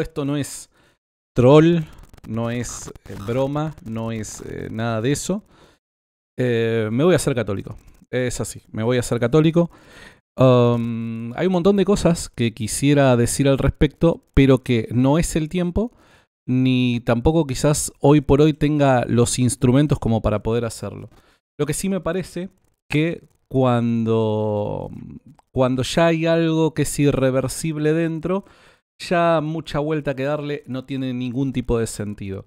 esto no es troll, no es eh, broma, no es eh, nada de eso. Eh, me voy a hacer católico. Es así, me voy a hacer católico. Um, hay un montón de cosas que quisiera decir al respecto, pero que no es el tiempo, ni tampoco quizás hoy por hoy tenga los instrumentos como para poder hacerlo. Lo que sí me parece que cuando, cuando ya hay algo que es irreversible dentro, ya mucha vuelta que darle no tiene ningún tipo de sentido.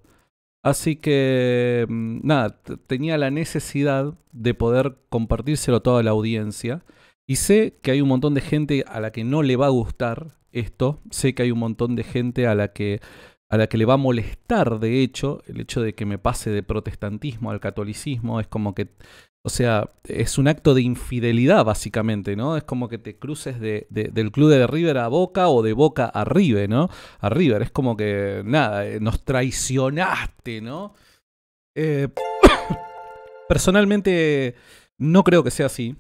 Así que, mm, nada, tenía la necesidad de poder compartírselo a toda la audiencia. Y sé que hay un montón de gente a la que no le va a gustar esto. Sé que hay un montón de gente a la que, a la que le va a molestar, de hecho, el hecho de que me pase de protestantismo al catolicismo. Es como que o sea, es un acto de infidelidad, básicamente, ¿no? Es como que te cruces del club de River a Boca o de Boca a River, ¿no? A River. Es como que, nada, eh, nos traicionaste, ¿no? Eh, personalmente, no creo que sea así.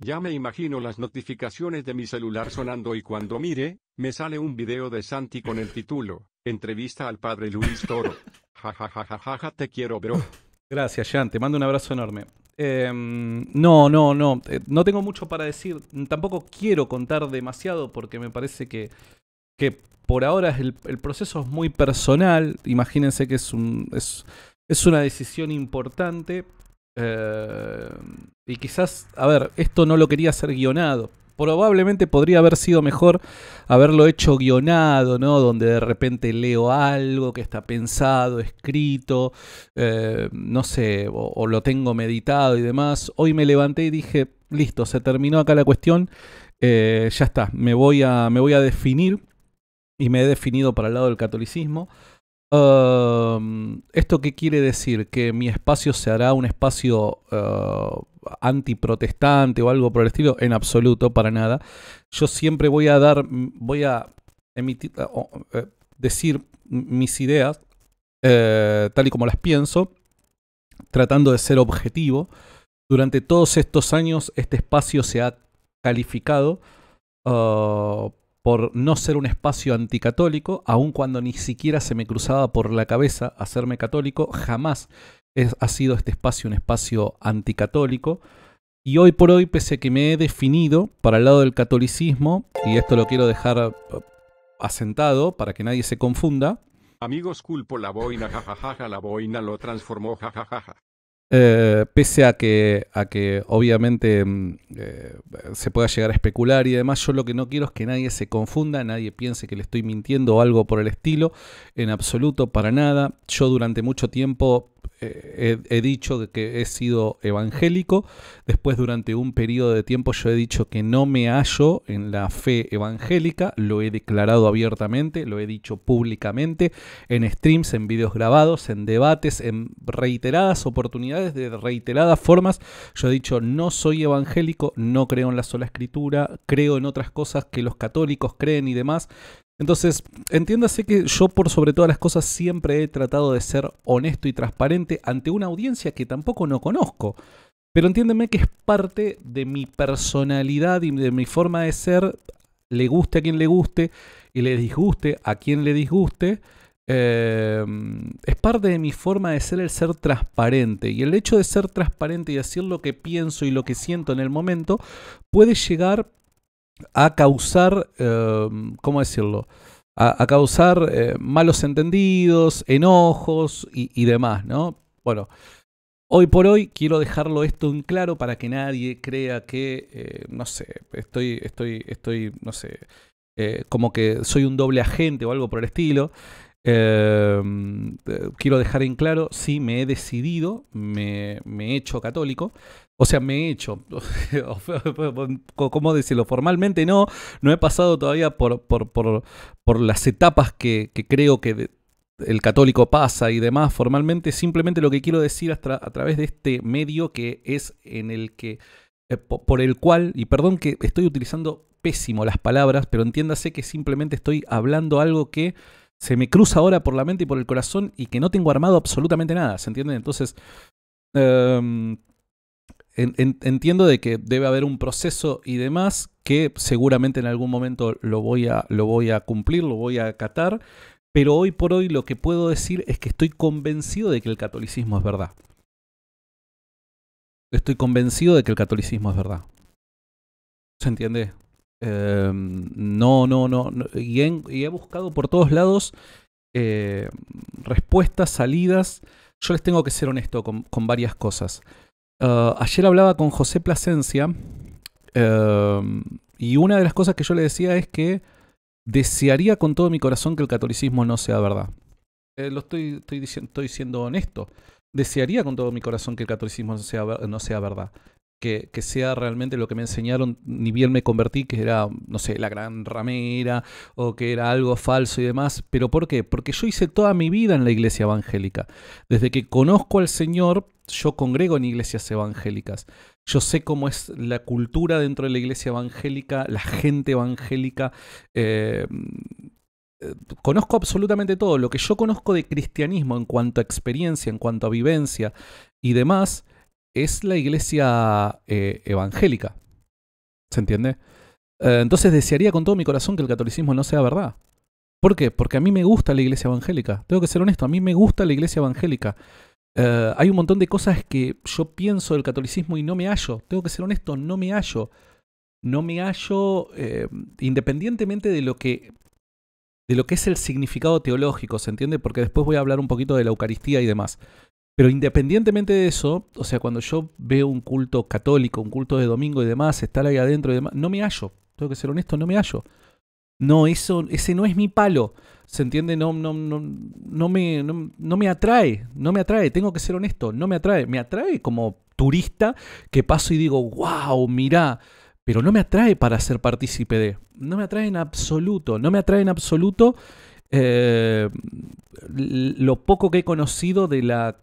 Ya me imagino las notificaciones de mi celular sonando y cuando mire, me sale un video de Santi con el título, Entrevista al padre Luis Toro. Ja, ja, ja, ja, ja, te quiero, bro. Gracias, Jean, Te mando un abrazo enorme. Em, no, no, no. Eh, no tengo mucho para decir. Tampoco quiero contar demasiado porque me parece que, por ahora el, proceso es muy personal. Imagínense que es, un, es, una decisión importante. Eh, y quizás, a ver, esto no lo quería hacer guionado probablemente podría haber sido mejor haberlo hecho guionado, ¿no? Donde de repente leo algo que está pensado, escrito, eh, no sé, o, lo tengo meditado y demás. Hoy me levanté y dije, listo, se terminó acá la cuestión, eh, ya está, me voy, a, me voy a definir y me he definido para el lado del catolicismo. ¿Esto qué quiere decir? ¿Que mi espacio se hará un espacio ah, antiprotestante o algo por el estilo? En absoluto, para nada. Yo siempre voy a dar, voy a emitir, ah, eh, decir mis ideas eh, tal y como las pienso, tratando de ser objetivo. Durante todos estos años, este espacio se ha calificado ah, por no ser un espacio anticatólico, aun cuando ni siquiera se me cruzaba por la cabeza hacerme católico, jamás ha sido este espacio un espacio anticatólico. Y hoy por hoy, pese a que me he definido para el lado del catolicismo, y esto lo quiero dejar uh, asentado para que nadie se confunda. Amigos, culpo la boina, jajajaja, la boina lo transformó, jajajaja. Eh, pese a que, a que obviamente mm, eh, se pueda llegar a especular y demás, yo lo que no quiero es que nadie se confunda, nadie piense que le estoy mintiendo o algo por el estilo, en absoluto, para nada. Yo durante mucho tiempo he, dicho que he sido evangélico, después durante un periodo de tiempo yo he dicho que no me hallo en la fe evangélica, lo he declarado abiertamente, lo he dicho públicamente, en streams, en videos grabados, en debates, en reiteradas oportunidades, de reiteradas formas, yo he dicho no soy evangélico, no creo en la sola escritura, creo en otras cosas que los católicos creen y demás, entonces, entiéndase que yo por sobre todas las cosas siempre he tratado de ser honesto y transparente ante una audiencia que tampoco no conozco. Pero entiéndeme que es parte de mi personalidad y de mi forma de ser. Le guste a quien le guste y le disguste a quien le disguste. Eh, es parte de mi forma de ser el ser transparente. Y el hecho de ser transparente y decir lo que pienso y lo que siento en el momento puede llegar a causar, em, ¿cómo decirlo? A, causar eh, malos entendidos, enojos y, demás, ¿no? Bueno, Hoy por hoy quiero dejarlo esto en claro para que nadie crea que, eh, no sé, estoy, estoy, estoy, no sé, eh, como que soy un doble agente o algo por el estilo. Em, quiero dejar en claro, sí, me he decidido, me he hecho católico, o sea, me he hecho, ¿cómo decirlo? Formalmente no, no he pasado todavía por, por, las etapas que, creo que el católico pasa y demás. Formalmente, simplemente lo que quiero decir a, través de este medio que es en el que, eh, por el cual, y perdón que estoy utilizando pésimo las palabras, pero entiéndase que simplemente estoy hablando algo que se me cruza ahora por la mente y por el corazón y que no tengo armado absolutamente nada, ¿se entienden? Entonces... Em, entiendo de que debe haber un proceso y demás que seguramente en algún momento lo voy a, lo voy a cumplir, lo voy a acatar, pero hoy por hoy lo que puedo decir es que estoy convencido de que el catolicismo es verdad. Estoy convencido de que el catolicismo es verdad. ¿Se entiende? Em, no, no, no. Y, he, buscado por todos lados eh, respuestas, salidas. Yo les tengo que ser honesto con varias cosas. Eh, ayer hablaba con José Plasencia em, y una de las cosas que yo le decía es que desearía con todo mi corazón que el catolicismo no sea verdad. Eh, lo estoy, diciendo, siendo honesto. Desearía con todo mi corazón que el catolicismo no sea, verdad. Que, que, sea realmente lo que me enseñaron, ni bien me convertí, que era, no sé, la gran ramera o que era algo falso y demás. ¿Pero por qué? Porque yo hice toda mi vida en la iglesia evangélica. Desde que conozco al Señor, yo congrego en iglesias evangélicas. Yo sé cómo es la cultura dentro de la iglesia evangélica, la gente evangélica. Eh, mm, conozco absolutamente todo. Lo que yo conozco de cristianismo en cuanto a experiencia, en cuanto a vivencia y demás, es la iglesia eh, evangélica. ¿Se entiende? Eh, entonces desearía con todo mi corazón que el catolicismo no sea verdad. ¿Por qué? Porque a mí me gusta la iglesia evangélica. Tengo que ser honesto, a mí me gusta la iglesia evangélica. Eh, hay un montón de cosas que yo pienso del catolicismo y no me hallo. Tengo que ser honesto, no me hallo. No me hallo eh, independientemente de lo que de lo que es el significado teológico, ¿se entiende? Porque después voy a hablar un poquito de la Eucaristía y demás. Pero independientemente de eso, o sea, cuando yo veo un culto católico, un culto de domingo y demás, estar ahí adentro y demás, no me hallo. Tengo que ser honesto, no me hallo. No, eso, ese no es mi palo. ¿Se entiende? No, no, no, no, me, no, me atrae, no me atrae, tengo que ser honesto, no me atrae. Me atrae como turista que paso y digo, wow, mirá, pero no me atrae para ser partícipe de. No me atrae en absoluto, no me atrae en absoluto eh, lo poco que he conocido de la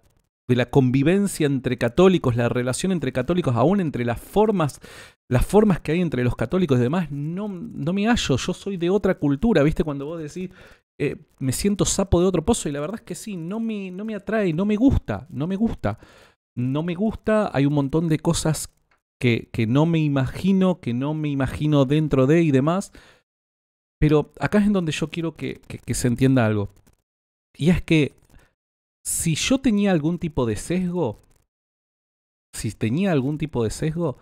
de la convivencia entre católicos, la relación entre católicos, aún entre las formas, las formas que hay entre los católicos y demás, no, no me hallo, yo soy de otra cultura, ¿viste? Cuando vos decís, eh, me siento sapo de otro pozo y la verdad es que sí, no me, no me atrae, no me gusta, no me gusta. No me gusta, hay un montón de cosas que, que no me imagino, que no me imagino dentro de y demás. Pero acá es en donde yo quiero que, que se entienda algo. Y es que si yo tenía algún tipo de sesgo, si tenía algún tipo de sesgo,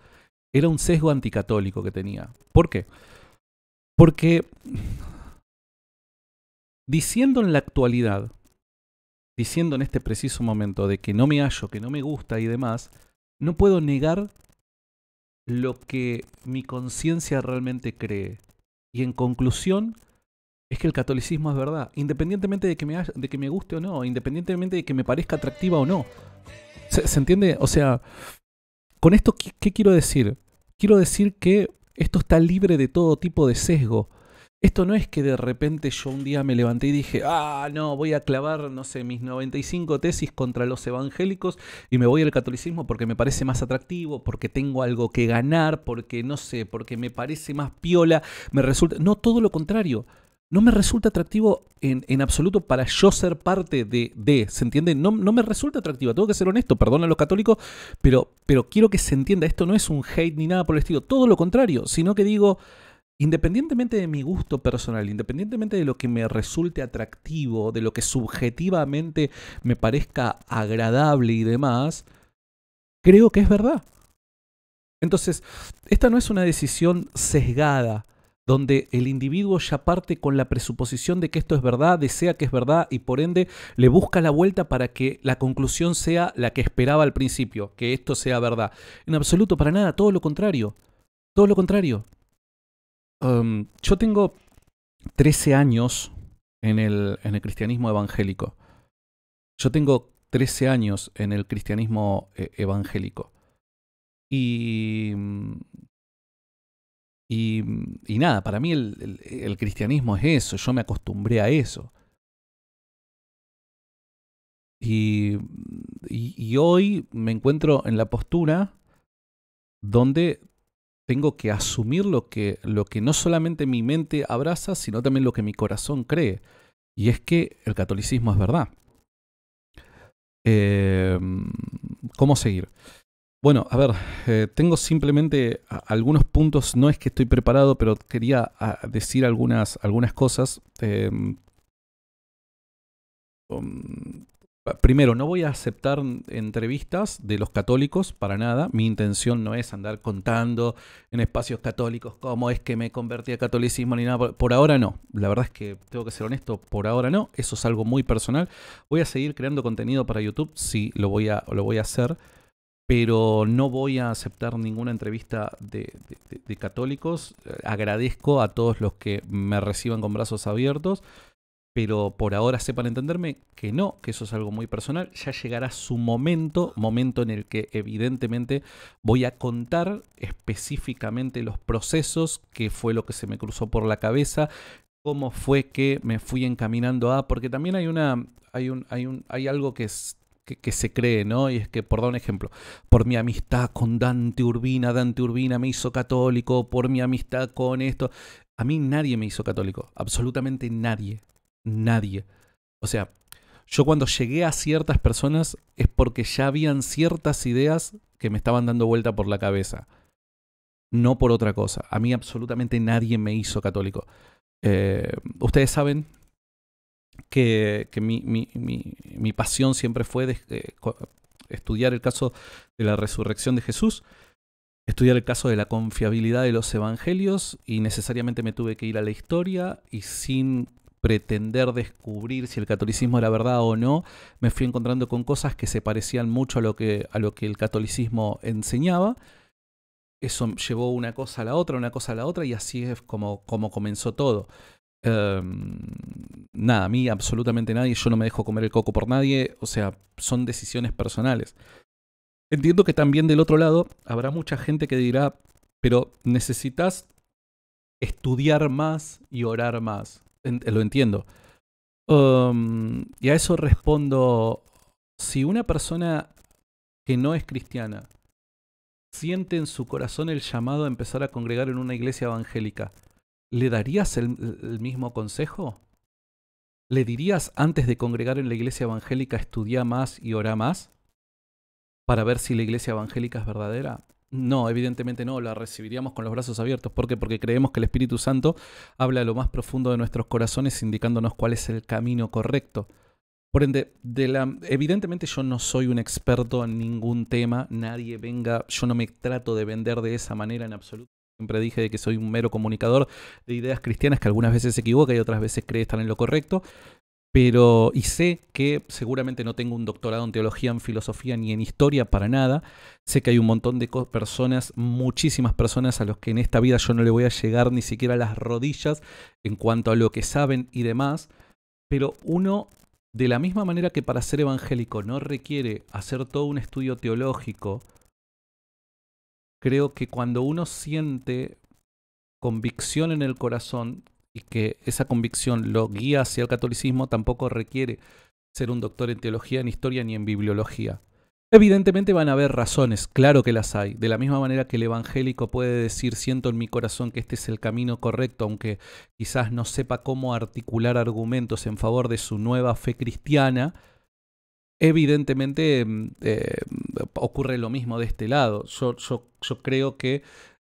era un sesgo anticatólico que tenía. ¿Por qué? Porque diciendo en la actualidad, diciendo en este preciso momento de que no me hallo, que no me gusta y demás, no puedo negar lo que mi conciencia realmente cree. Y en conclusión, es que el catolicismo es verdad, independientemente de que me, de que me guste o no, independientemente de que me parezca atractiva o no. ¿Se, entiende? O sea, con esto, ¿qué quiero decir? Quiero decir que esto está libre de todo tipo de sesgo esto no es que de repente yo un día me levanté y dije, ah, no, voy a clavar, no sé, mis 95 tesis contra los evangélicos y me voy al catolicismo porque me parece más atractivo, porque tengo algo que ganar, porque no sé, porque me parece más piola, me resulta... No, todo lo contrario no me resulta atractivo en, en, absoluto para yo ser parte de, de ¿se entiende? No, no, me resulta atractivo tengo que ser honesto, perdón a los católicos, pero, pero quiero que se entienda, esto no es un hate ni nada por el estilo, todo lo contrario, sino que digo, Independientemente de mi gusto personal, independientemente de lo que me resulte atractivo, de lo que subjetivamente me parezca agradable y demás, creo que es verdad. Entonces, esta no es una decisión sesgada, donde el individuo ya parte con la presuposición de que esto es verdad, desea que es verdad y por ende le busca la vuelta para que la conclusión sea la que esperaba al principio, que esto sea verdad. En absoluto, para nada, todo lo contrario. Todo lo contrario. Em, yo tengo 13 años en el, en el cristianismo evangélico. Yo tengo 13 años en el cristianismo eh, evangélico. Mm, y, y, nada, para mí el, el, el, cristianismo es eso, yo me acostumbré a eso. Y, y, hoy me encuentro en la postura donde tengo que asumir lo que, lo que no solamente mi mente abraza, sino también lo que mi corazón cree. Y es que el catolicismo es verdad. Em, ¿Cómo seguir? Bueno, a ver, eh, tengo simplemente algunos puntos, no es que estoy preparado, pero quería decir algunas, algunas cosas. Em, um, primero, no voy a aceptar entrevistas de los católicos para nada. Mi intención no es andar contando en espacios católicos cómo es que me convertí a catolicismo ni nada. Por, ahora no. La verdad es que tengo que ser honesto, por ahora no. Eso es algo muy personal. Voy a seguir creando contenido para YouTube, sí, lo voy a, lo voy a hacer. Pero no voy a aceptar ninguna entrevista de católicos. Agradezco a todos los que me reciban con brazos abiertos pero por ahora sepan entenderme que no, que eso es algo muy personal. Ya llegará su momento, momento en el que evidentemente voy a contar específicamente los procesos, qué fue lo que se me cruzó por la cabeza, cómo fue que me fui encaminando a, porque también hay una, hay un, hay un, hay algo que es que, se cree, ¿no? Y es que, por dar un ejemplo, por mi amistad con Dante Urbina, Dante Urbina me hizo católico, por mi amistad con esto. A mí nadie me hizo católico, absolutamente nadie nadie. O sea, yo cuando llegué a ciertas personas es porque ya habían ciertas ideas que me estaban dando vuelta por la cabeza. No por otra cosa. A mí absolutamente nadie me hizo católico. Eh, ustedes saben que, mi, mi, pasión siempre fue eh, estudiar el caso de la resurrección de Jesús, estudiar el caso de la confiabilidad de los evangelios y necesariamente me tuve que ir a la historia y sin pretender descubrir si el catolicismo era verdad o no, me fui encontrando con cosas que se parecían mucho a lo que, a lo que el catolicismo enseñaba. Eso llevó una cosa a la otra, una cosa a la otra, y así es como, como comenzó todo. Em, nada, a mí absolutamente nadie, yo no me dejo comer el coco por nadie, o sea, son decisiones personales. Entiendo que también del otro lado habrá mucha gente que dirá, pero necesitas estudiar más y orar más lo entiendo. Um, y a eso respondo, si una persona que no es cristiana siente en su corazón el llamado a empezar a congregar en una iglesia evangélica, ¿le darías el, el mismo consejo? ¿Le dirías antes de congregar en la iglesia evangélica estudia más y ora más? Para ver si la iglesia evangélica es verdadera. No, evidentemente no, la recibiríamos con los brazos abiertos. ¿Por qué? Porque creemos que el Espíritu Santo habla a lo más profundo de nuestros corazones indicándonos cuál es el camino correcto. Por ende, de la, evidentemente yo no soy un experto en ningún tema, nadie venga, yo no me trato de vender de esa manera en absoluto. Siempre dije de que soy un mero comunicador de ideas cristianas que algunas veces se equivoca y otras veces cree estar en lo correcto pero y sé que seguramente no tengo un doctorado en teología, en filosofía ni en historia para nada. Sé que hay un montón de personas, muchísimas personas a los que en esta vida yo no le voy a llegar ni siquiera a las rodillas en cuanto a lo que saben y demás, pero uno de la misma manera que para ser evangélico no requiere hacer todo un estudio teológico, creo que cuando uno siente convicción en el corazón, y que esa convicción lo guía hacia el catolicismo, tampoco requiere ser un doctor en teología, en historia ni en bibliología. Evidentemente van a haber razones, claro que las hay, de la misma manera que el evangélico puede decir siento en mi corazón que este es el camino correcto, aunque quizás no sepa cómo articular argumentos en favor de su nueva fe cristiana, evidentemente mm, eh, ocurre lo mismo de este lado. yo creo que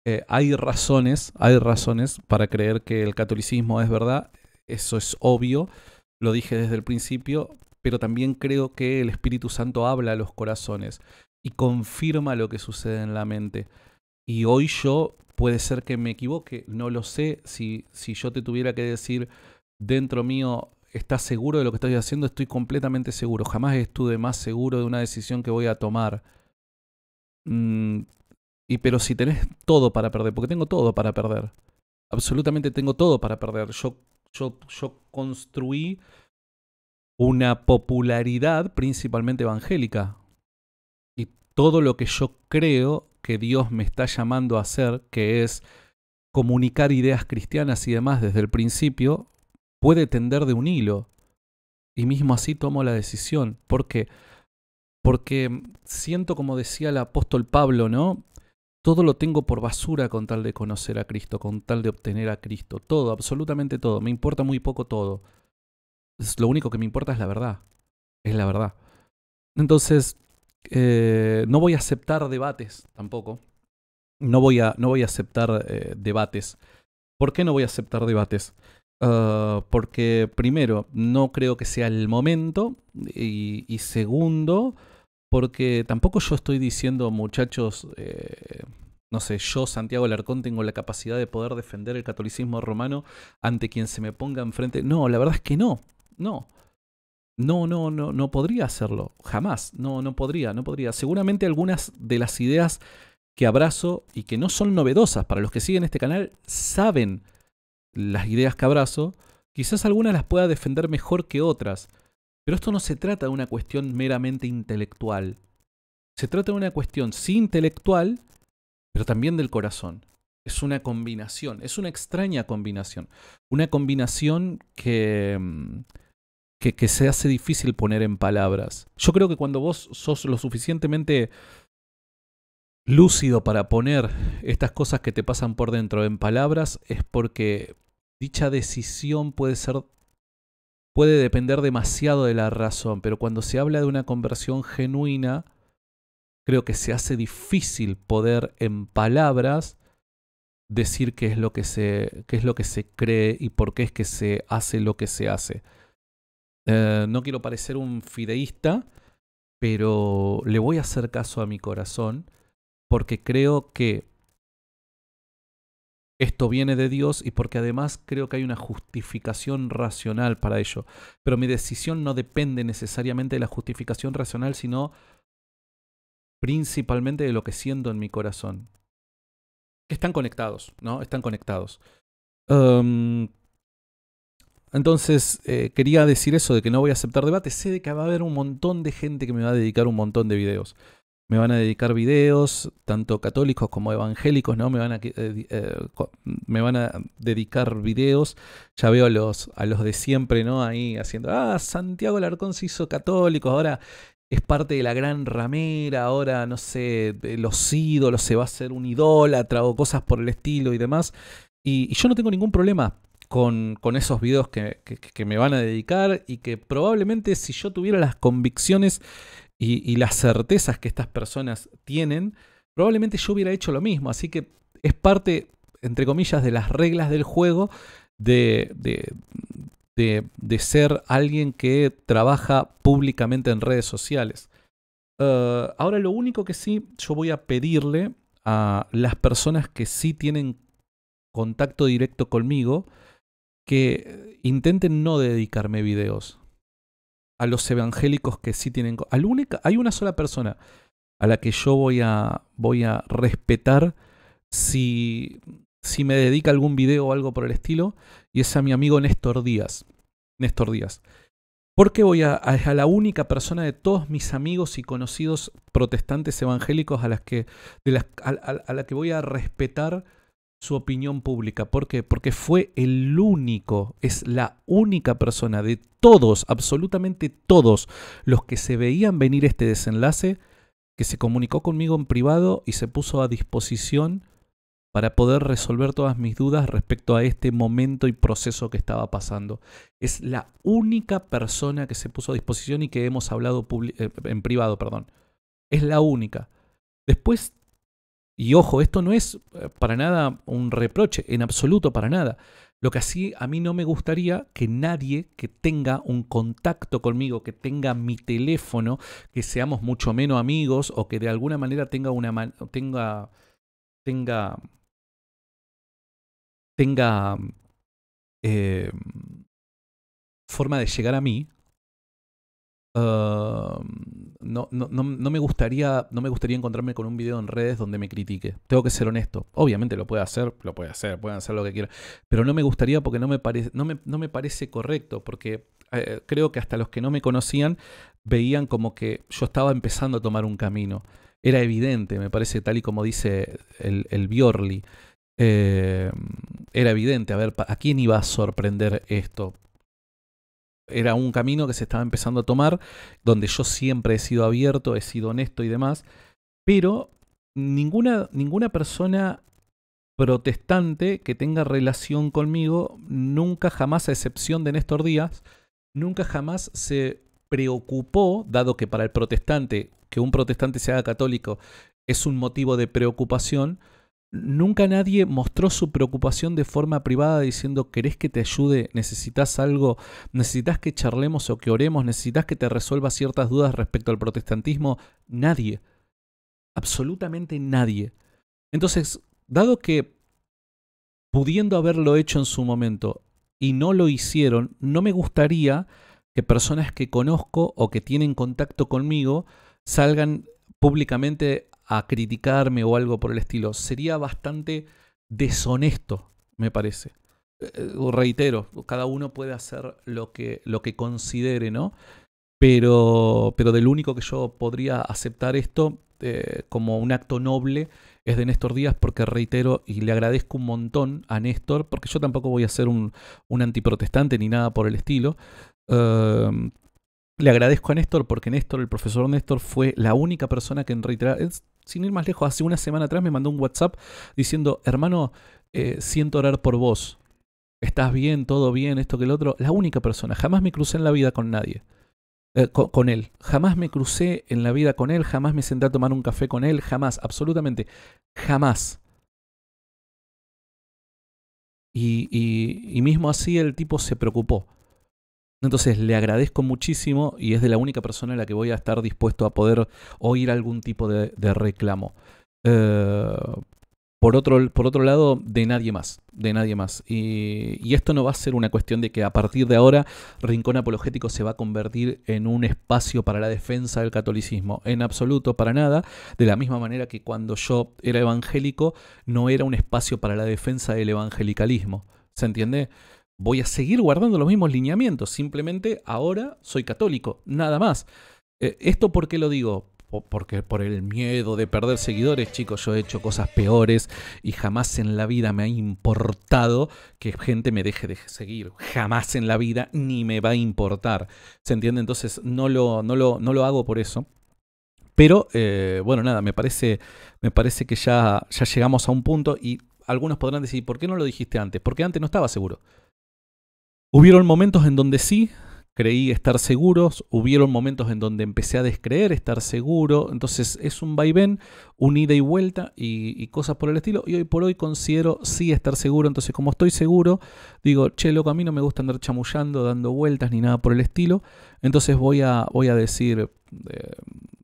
eh, hay razones, hay razones para creer que el catolicismo es verdad, eso es obvio, lo dije desde el principio, pero también creo que el Espíritu Santo habla a los corazones y confirma lo que sucede en la mente. Y hoy yo puede ser que me equivoque, no lo sé, si, si yo te tuviera que decir dentro mío, ¿estás seguro de lo que estoy haciendo? Estoy completamente seguro, jamás estuve más seguro de una decisión que voy a tomar. Mm, pero si tenés todo para perder, porque tengo todo para perder. Absolutamente tengo todo para perder. Yo, yo, yo construí una popularidad principalmente evangélica. Y todo lo que yo creo que Dios me está llamando a hacer, que es comunicar ideas cristianas y demás desde el principio, puede tender de un hilo. Y mismo así tomo la decisión. ¿Por qué? Porque siento, como decía el apóstol Pablo, ¿no? Todo lo tengo por basura con tal de conocer a Cristo, con tal de obtener a Cristo. Todo, absolutamente todo. Me importa muy poco todo. Lo único que me importa es la verdad. Es la verdad. Entonces, eh, no voy a aceptar debates tampoco. No voy a, no voy a aceptar eh, debates. ¿Por qué no voy a aceptar debates? Ah, porque primero, no creo que sea el momento. y segundo, porque tampoco yo estoy diciendo, muchachos, eh, no sé, yo, Santiago Larcón, tengo la capacidad de poder defender el catolicismo romano ante quien se me ponga enfrente. No, la verdad es que no, no. No, no, no, no podría hacerlo, jamás, no, no podría, no podría. Seguramente algunas de las ideas que abrazo y que no son novedosas para los que siguen este canal saben las ideas que abrazo, quizás algunas las pueda defender mejor que otras, pero esto no se trata de una cuestión meramente intelectual. Se trata de una cuestión, sí intelectual, pero también del corazón. Es una combinación, es una extraña combinación. Una combinación mm, que, que, se hace difícil poner en palabras. Yo creo que cuando vos sos lo suficientemente lúcido para poner estas cosas que te pasan por dentro en palabras es porque dicha decisión puede ser puede depender demasiado de la razón, pero cuando se habla de una conversión genuina, creo que se hace difícil poder en palabras decir qué es lo que se, es lo que se cree y por qué es que se hace lo que se hace. Eh, no quiero parecer un fideísta, pero le voy a hacer caso a mi corazón porque creo que esto viene de Dios y porque además creo que hay una justificación racional para ello. Pero mi decisión no depende necesariamente de la justificación racional, sino principalmente de lo que siento en mi corazón. Están conectados, ¿no? Están conectados. Em, entonces, eh, quería decir eso de que no voy a aceptar debate. Sé de que va a haber un montón de gente que me va a dedicar un montón de videos me van a dedicar videos, tanto católicos como evangélicos, ¿no? Me van a, eh, eh, me van a dedicar videos. Ya veo a los, a los de siempre, ¿no? Ahí haciendo, ah, Santiago Larcón se hizo católico, ahora es parte de la gran ramera, ahora, no sé, los ídolos, se va a hacer un idólatra o cosas por el estilo y demás. Y, yo no tengo ningún problema con, esos videos que me van a dedicar y que probablemente si yo tuviera las convicciones y, las certezas que estas personas tienen, probablemente yo hubiera hecho lo mismo. Así que es parte, entre comillas, de las reglas del juego de, ser alguien que trabaja públicamente en redes sociales. Eh, ahora lo único que sí yo voy a pedirle a las personas que sí tienen contacto directo conmigo que intenten no dedicarme videos a los evangélicos que sí tienen... única, hay una sola persona a la que yo voy a, voy a respetar si, si me dedica algún video o algo por el estilo, y es a mi amigo Néstor Díaz. Néstor Díaz. Porque voy a, a, la única persona de todos mis amigos y conocidos protestantes evangélicos a las que, a la que voy a respetar su opinión pública. ¿Por qué? Porque fue el único, es la única persona de todos, absolutamente todos los que se veían venir este desenlace, que se comunicó conmigo en privado y se puso a disposición para poder resolver todas mis dudas respecto a este momento y proceso que estaba pasando. Es la única persona que se puso a disposición y que hemos hablado eh, en privado, perdón. Es la única. Después y ojo, esto no es eh, para nada un reproche, en absoluto para nada. Lo que así a mí no me gustaría que nadie que tenga un contacto conmigo, que tenga mi teléfono, que seamos mucho menos amigos o que de alguna manera tenga una tenga tenga tenga eh, forma de llegar a mí, no, no, me gustaría, no me gustaría encontrarme con un video en redes donde me critique. Tengo que ser honesto. Obviamente lo puede hacer, lo puede hacer, pueden hacer lo que quieran. Pero no me gustaría porque no me, no me parece correcto, porque eh, creo que hasta los que no me conocían veían como que yo estaba empezando a tomar un camino. Era evidente, me parece, tal y como dice el, el eh, era evidente, a ver, ¿a quién iba a sorprender esto? era un camino que se estaba empezando a tomar, donde yo siempre he sido abierto, he sido honesto y demás, pero ninguna, ninguna persona protestante que tenga relación conmigo, nunca jamás, a excepción de Néstor Díaz, nunca jamás se preocupó, dado que para el protestante, que un protestante sea católico, es un motivo de preocupación, Nunca nadie mostró su preocupación de forma privada diciendo, ¿querés que te ayude? ¿Necesitas algo? ¿Necesitas que charlemos o que oremos? ¿Necesitas que te resuelva ciertas dudas respecto al protestantismo? Nadie. Absolutamente nadie. Entonces, dado que pudiendo haberlo hecho en su momento y no lo hicieron, no me gustaría que personas que conozco o que tienen contacto conmigo salgan públicamente a criticarme o algo por el estilo. Sería bastante deshonesto, me parece. Eh, reitero, cada uno puede hacer lo que, lo que considere, ¿no? Pero, pero del único que yo podría aceptar esto eh, como un acto noble es de Néstor Díaz, porque reitero y le agradezco un montón a Néstor, porque yo tampoco voy a ser un, antiprotestante ni nada por el estilo. Em, le agradezco a Néstor porque Néstor, el profesor Néstor, fue la única persona que en reiteradas sin ir más lejos, hace una semana atrás me mandó un WhatsApp diciendo, hermano, eh, siento orar por vos. Estás bien, todo bien, esto que el otro. La única persona. Jamás me crucé en la vida con nadie. Eh, con, él. Jamás me crucé en la vida con él, jamás me senté a tomar un café con él, jamás, absolutamente, jamás. Y, y, y mismo así el tipo se preocupó. Entonces le agradezco muchísimo y es de la única persona en la que voy a estar dispuesto a poder oír algún tipo de, reclamo. Eh, por, otro, por otro lado, de nadie más, de nadie más. Y, y, esto no va a ser una cuestión de que a partir de ahora Rincón Apologético se va a convertir en un espacio para la defensa del catolicismo. En absoluto, para nada. De la misma manera que cuando yo era evangélico, no era un espacio para la defensa del evangelicalismo. ¿Se entiende? voy a seguir guardando los mismos lineamientos, simplemente ahora soy católico, nada más. Eh, ¿Esto por qué lo digo? porque por el miedo de perder seguidores, chicos, yo he hecho cosas peores y jamás en la vida me ha importado que gente me deje de seguir. Jamás en la vida ni me va a importar. ¿Se entiende? Entonces no lo, no lo, no lo hago por eso. Pero eh, bueno, nada, me parece, me parece que ya, ya llegamos a un punto y algunos podrán decir, ¿por qué no lo dijiste antes? Porque antes no estaba seguro. Hubieron momentos en donde sí creí estar seguros, hubieron momentos en donde empecé a descreer estar seguro, entonces es un vaivén, un ida y vuelta y, cosas por el estilo, y hoy por hoy considero sí estar seguro, entonces como estoy seguro, digo, che, loco, a mí no me gusta andar chamullando, dando vueltas ni nada por el estilo, entonces voy a, voy a decir eh,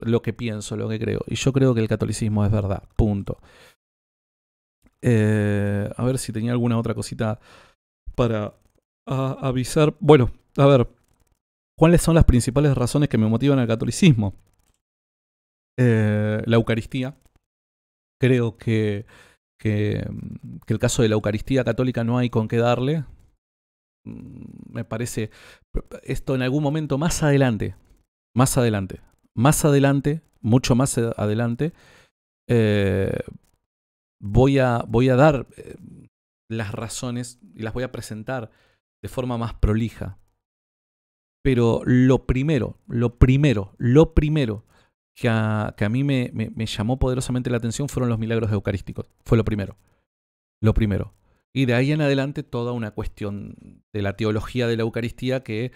lo que pienso, lo que creo, y yo creo que el catolicismo es verdad, punto. Eh, a ver si tenía alguna otra cosita para a avisar. Bueno, a ver, ¿cuáles son las principales razones que me motivan al catolicismo? Eh, la Eucaristía. Creo que, mm, que, el caso de la Eucaristía católica no hay con qué darle. Mm, me parece esto en algún momento más adelante, más adelante, más adelante, mucho más adelante, eh, voy, a, voy a dar eh, las razones y las voy a presentar de forma más prolija. Pero lo primero, lo primero, lo primero que a, mí me, me llamó poderosamente la atención fueron los milagros eucarísticos. Fue lo primero. Lo primero. Y de ahí en adelante toda una cuestión de la teología de la Eucaristía que,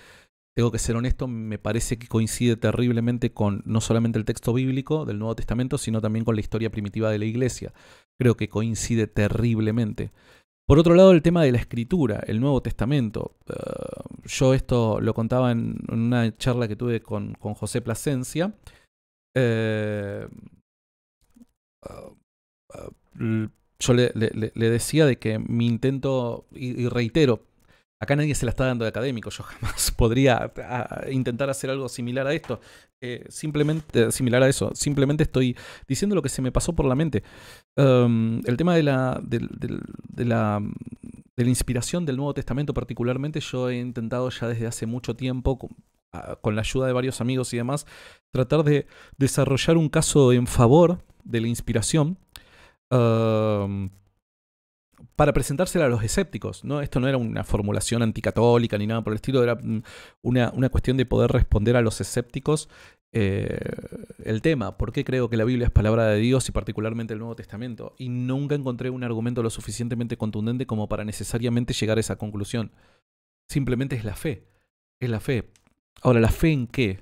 tengo que ser honesto, me parece que coincide terriblemente con no solamente el texto bíblico del Nuevo Testamento, sino también con la historia primitiva de la Iglesia. Creo que coincide terriblemente. Por otro lado, el tema de la escritura, el Nuevo Testamento. Eh, yo esto lo contaba en, una charla que tuve con, José Plasencia. Eh, eh, yo le, decía de que mi intento, y reitero, Acá nadie se la está dando de académico, yo jamás podría ah, intentar hacer algo similar a esto. Eh, simplemente, eh, similar a eso, simplemente estoy diciendo lo que se me pasó por la mente. Em, el tema de la, inspiración del Nuevo Testamento particularmente, yo he intentado ya desde hace mucho tiempo, ah, con, la ayuda de varios amigos y demás, tratar de desarrollar un caso en favor de la inspiración. Em, para presentársela a los escépticos. ¿no? Esto no era una formulación anticatólica ni nada por el estilo, era mm, una, cuestión de poder responder a los escépticos eh, el tema. ¿Por qué creo que la Biblia es palabra de Dios y particularmente el Nuevo Testamento? Y nunca encontré un argumento lo suficientemente contundente como para necesariamente llegar a esa conclusión. Simplemente es la fe. Es la fe. Ahora, ¿la fe en qué?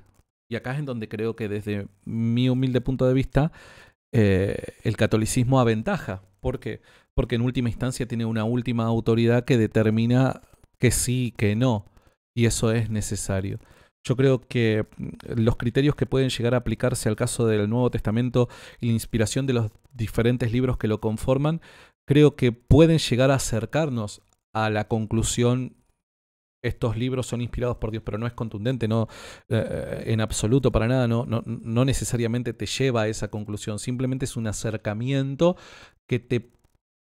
Y acá es en donde creo que desde mi humilde punto de vista, eh, el catolicismo aventaja. ¿Por qué? Porque porque en última instancia tiene una última autoridad que determina que sí, que no, y eso es necesario. Yo creo que mm, los criterios que pueden llegar a aplicarse al caso del Nuevo Testamento y la inspiración de los diferentes libros que lo conforman, creo que pueden llegar a acercarnos a la conclusión estos libros son inspirados por Dios, pero no es contundente, no eh, eh, en absoluto para nada, no, no, no necesariamente te lleva a esa conclusión, simplemente es un acercamiento que te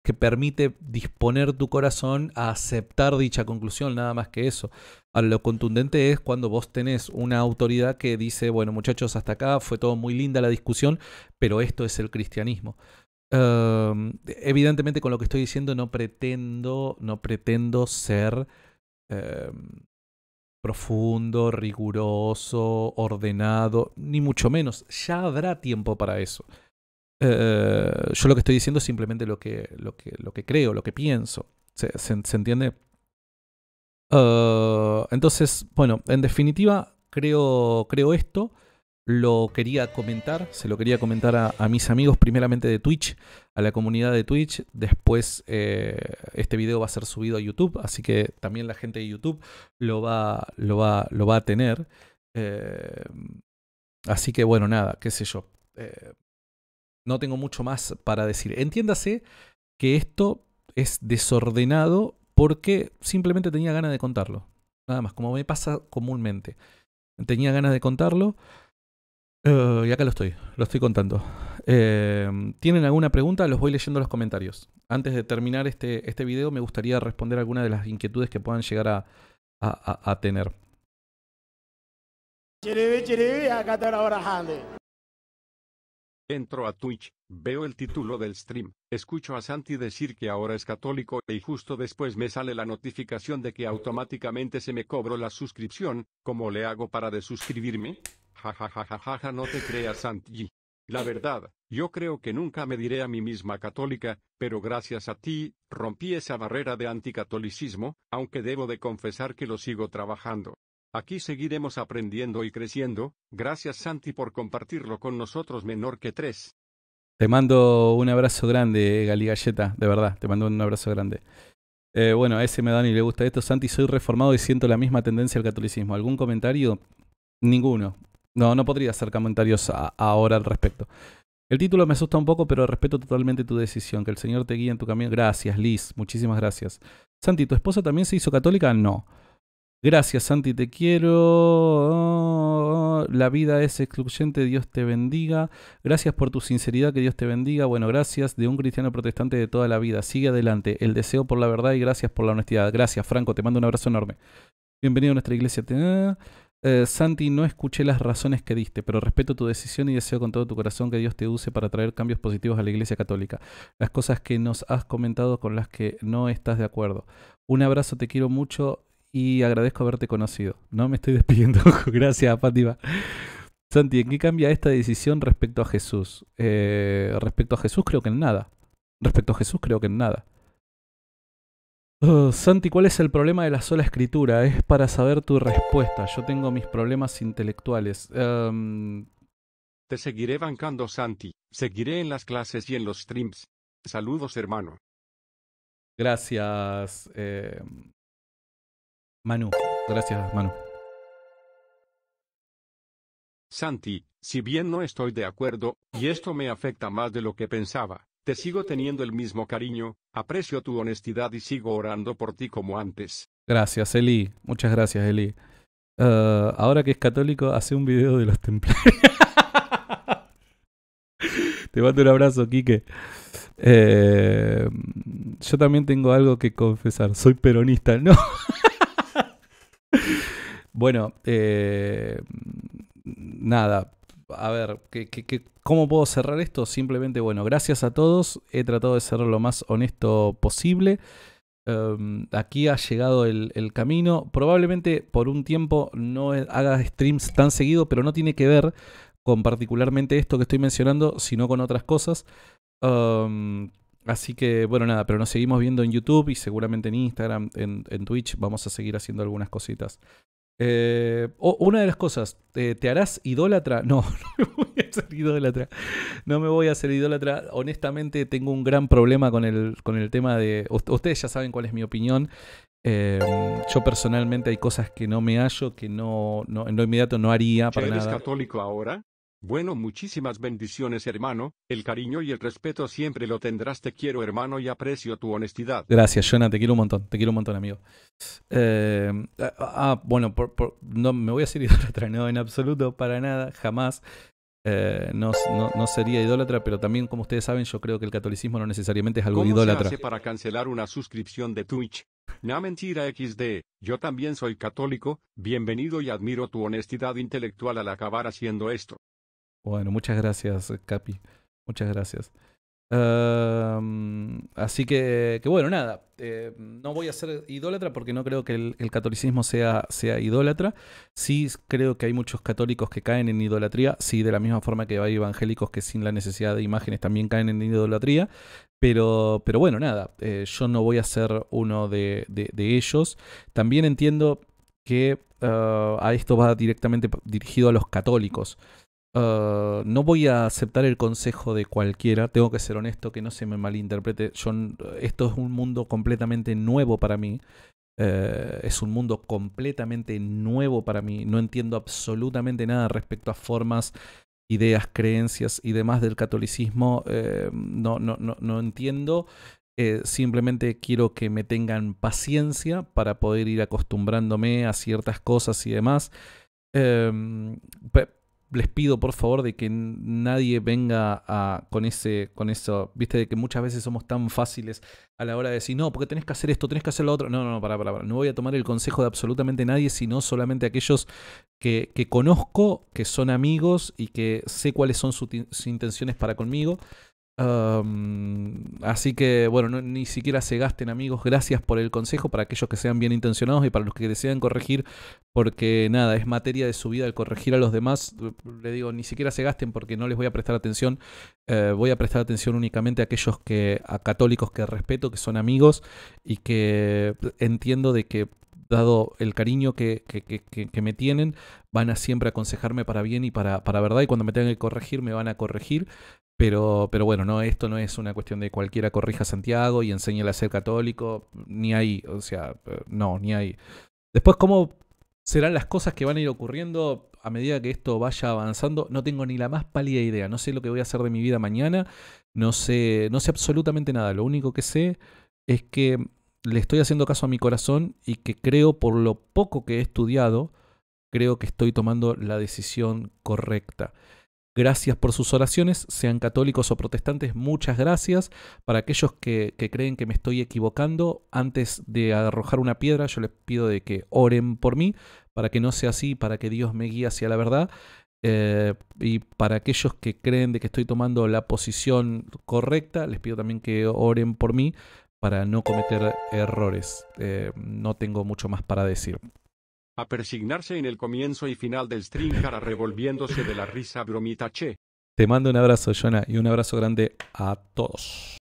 que permite disponer tu corazón a aceptar dicha conclusión, nada más que eso. A lo contundente es cuando vos tenés una autoridad que dice, bueno muchachos, hasta acá fue todo muy linda la discusión, pero esto es el cristianismo. Em, evidentemente con lo que estoy diciendo no pretendo, no pretendo ser em, profundo, riguroso, ordenado, ni mucho menos. Ya habrá tiempo para eso. Eh, yo lo que estoy diciendo es simplemente lo que, lo que, lo que creo, lo que pienso. ¿Se, entiende? Eh, entonces, bueno, en definitiva, creo, creo esto. Lo quería comentar, se lo quería comentar a, mis amigos, primeramente de Twitch, a la comunidad de Twitch. Después, eh, este video va a ser subido a YouTube, así que también la gente de YouTube lo va, lo va, a tener. así que, bueno, nada, qué sé yo. No tengo mucho más para decir. Entiéndase que esto es desordenado porque simplemente tenía ganas de contarlo. Nada más, como me pasa comúnmente. Tenía ganas de contarlo. Eh, y acá lo estoy, lo estoy contando. Eh, ¿Tienen alguna pregunta? Los voy leyendo los comentarios. Antes de terminar este, este video, me gustaría responder alguna de las inquietudes que puedan llegar a, a, a, a tener. Entro a Twitch, veo el título del stream, escucho a Santi decir que ahora es católico y justo después me sale la notificación de que automáticamente se me cobró la suscripción, ¿cómo le hago para desuscribirme? Ja ja ja ja ja, ja no te creas Santi. La verdad, yo creo que nunca me diré a mí misma católica, pero gracias a ti, rompí esa barrera de anticatolicismo, aunque debo de confesar que lo sigo trabajando. Aquí seguiremos aprendiendo y creciendo, gracias Santi por compartirlo con nosotros menor que tres. Te mando un abrazo grande, eh, Gali Galleta, de verdad, te mando un abrazo grande. Eh, bueno, a ese me dan y le gusta esto. Santi, soy reformado y siento la misma tendencia al catolicismo. ¿Algún comentario? Ninguno. No, no podría hacer comentarios ahora al respecto. El título me asusta un poco, pero respeto totalmente tu decisión. Que el Señor te guíe en tu camino. Gracias, Liz. Muchísimas gracias. Santi, ¿tu esposa también se hizo católica? No. Gracias, Santi, te quiero. Oh, oh, la vida es excluyente, Dios te bendiga. Gracias por tu sinceridad, que Dios te bendiga. Bueno, gracias de un cristiano protestante de toda la vida. Sigue adelante. El deseo por la verdad y gracias por la honestidad. Gracias, Franco, te mando un abrazo enorme. Bienvenido a nuestra iglesia. Eh, Santi, no escuché las razones que diste, pero respeto tu decisión y deseo con todo tu corazón que Dios te use para traer cambios positivos a la Iglesia Católica. Las cosas que nos has comentado con las que no estás de acuerdo. Un abrazo, te quiero mucho y agradezco haberte conocido. No me estoy despidiendo. Gracias, Fátima. Santi, ¿en qué cambia esta decisión respecto a Jesús? Eh, respecto a Jesús creo que en nada. Respecto a Jesús creo que en nada. Oh, Santi, ¿cuál es el problema de la sola escritura? Es para saber tu respuesta. Yo tengo mis problemas intelectuales. Em, Te seguiré bancando, Santi. Seguiré en las clases y en los streams. Saludos, hermano. Gracias, em, Manu. Gracias, Manu. Santi, si bien no estoy de acuerdo, y esto me afecta más de lo que pensaba, te sigo teniendo el mismo cariño, aprecio tu honestidad y sigo orando por ti como antes. Gracias, Eli. Muchas gracias, Eli. Eh, ahora que es católico, hace un video de los templarios. Te mando un abrazo, Quique. Eh, yo también tengo algo que confesar. Soy peronista. No. Bueno, eh, nada, a ver, cómo puedo cerrar esto? Simplemente, bueno, gracias a todos. He tratado de ser lo más honesto posible. Em, aquí ha llegado el, camino. Probablemente por un tiempo no haga streams tan seguido, pero no tiene que ver con particularmente esto que estoy mencionando, sino con otras cosas. Em, así que, bueno, nada, pero nos seguimos viendo en YouTube y seguramente en Instagram, en, en Twitch, vamos a seguir haciendo algunas cositas. Eh, una de las cosas, ¿te harás idólatra? No, no me voy a hacer idólatra. No me voy a hacer idólatra. Honestamente, tengo un gran problema con el, con el tema de. Ustedes ya saben cuál es mi opinión. Em, yo personalmente hay cosas que no me hallo, que no, en lo inmediato no haría para ¿Eres católico ahora? Bueno, muchísimas bendiciones, hermano. El cariño y el respeto siempre lo tendrás. Te quiero, hermano, y aprecio tu honestidad. Gracias, Jonah. Te quiero un montón. Te quiero un montón, amigo. Eh, ah, ah, ah, bueno, no me voy a ser idólatra, no, en absoluto, para nada, jamás. Eh, no, sería idólatra, pero también, como ustedes saben, yo creo que el catolicismo no necesariamente es algo idólatra. Se para cancelar una suscripción de Twitch? No mentira XD, yo también soy católico, bienvenido y admiro tu honestidad intelectual al acabar haciendo esto. Bueno, muchas gracias, Capi. Muchas gracias. así que, bueno, nada, eh, no voy a ser idólatra porque no creo que el, catolicismo sea, sea idólatra. Sí creo que hay muchos católicos que caen en idolatría, sí, de la misma forma que hay evangélicos que sin la necesidad de imágenes también caen en idolatría. Pero, pero bueno, nada, eh, yo no voy a ser uno de, ellos. También entiendo que ah, a esto va directamente dirigido a los católicos. Eh, no voy a aceptar el consejo de cualquiera, tengo que ser honesto, que no se me malinterprete. esto es un mundo completamente nuevo para mí. Eh, es un mundo completamente nuevo para mí. No entiendo absolutamente nada respecto a formas, ideas, creencias y demás del catolicismo. Eh, no, no, no, entiendo. simplemente quiero que me tengan paciencia para poder ir acostumbrándome a ciertas cosas y demás les pido por favor de que nadie venga a, con ese, con eso, viste, de que muchas veces somos tan fáciles a la hora de decir, no, porque tenés que hacer esto, tenés que hacer lo otro. No, no, no, para, para, para. No voy a tomar el consejo de absolutamente nadie, sino solamente aquellos que, que conozco, que son amigos y que sé cuáles son sus, sus intenciones para conmigo así que, bueno, ni siquiera se gasten amigos. Gracias por el consejo para aquellos que sean bien intencionados y para los que desean corregir, porque nada, es materia de su vida el corregir a los demás. Le digo, ni siquiera se gasten porque no les voy a prestar atención. Eh, voy a prestar atención únicamente a aquellos que, a católicos que respeto, que son amigos y que entiendo de que dado el cariño que, que, que, que, me tienen, van a siempre aconsejarme para bien y para, para verdad. Y cuando me tengan que corregir, me van a corregir. Pero, pero bueno, no, esto no es una cuestión de cualquiera corrija a Santiago y enséñale a ser católico, ni ahí. o sea, eh, no, ni ahí. Después, ¿cómo serán las cosas que van a ir ocurriendo a medida que esto vaya avanzando? No tengo ni la más pálida idea, no sé lo que voy a hacer de mi vida mañana, no sé, no sé absolutamente nada, lo único que sé es que le estoy haciendo caso a mi corazón y que creo por lo poco que he estudiado, creo que estoy tomando la decisión correcta. Gracias por sus oraciones, sean católicos o protestantes, muchas gracias. Para aquellos que, creen que me estoy equivocando, antes de arrojar una piedra, yo les pido de que oren por mí, para que no sea así, para que Dios me guíe hacia la verdad. Eh, y para aquellos que creen de que estoy tomando la posición correcta, les pido también que oren por mí para no cometer errores. Eh, no tengo mucho más para decir a persignarse en el comienzo y final del string cara revolviéndose de la risa bromita che. Te mando un abrazo, Jonah, y un abrazo grande a todos.